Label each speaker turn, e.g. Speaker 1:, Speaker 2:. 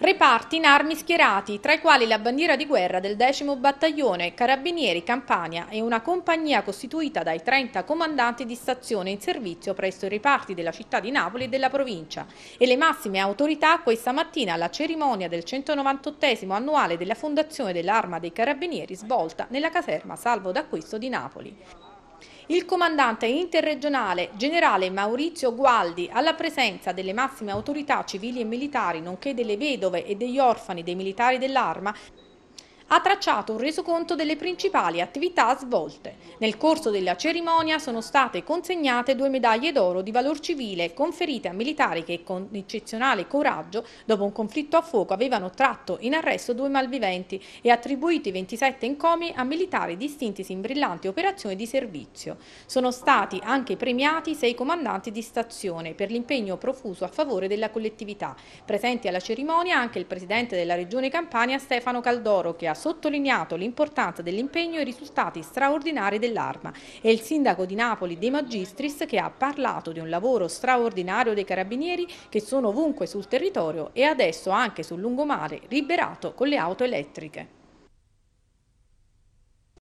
Speaker 1: Reparti in armi schierati, tra i quali la bandiera di guerra del 10 Battaglione, Carabinieri, Campania e una compagnia costituita dai 30 comandanti di stazione in servizio presso i reparti della città di Napoli e della provincia. E le massime autorità questa mattina alla cerimonia del 198 annuale della Fondazione dell'Arma dei Carabinieri svolta nella caserma Salvo d'Acquisto di Napoli. Il comandante interregionale generale Maurizio Gualdi, alla presenza delle massime autorità civili e militari, nonché delle vedove e degli orfani dei militari dell'arma, ha tracciato un resoconto delle principali attività svolte. Nel corso della cerimonia sono state consegnate due medaglie d'oro di valor civile conferite a militari che con eccezionale coraggio dopo un conflitto a fuoco avevano tratto in arresto due malviventi e attribuiti 27 incomi a militari distintisi in brillanti operazioni di servizio. Sono stati anche premiati sei comandanti di stazione per l'impegno profuso a favore della collettività. Presenti alla cerimonia anche il presidente della Regione Campania Stefano Caldoro che ha sottolineato l'importanza dell'impegno e i risultati straordinari dell'arma e il sindaco di Napoli De Magistris che ha parlato di un lavoro straordinario dei carabinieri che sono ovunque sul territorio e adesso anche sul lungomare liberato con le auto elettriche.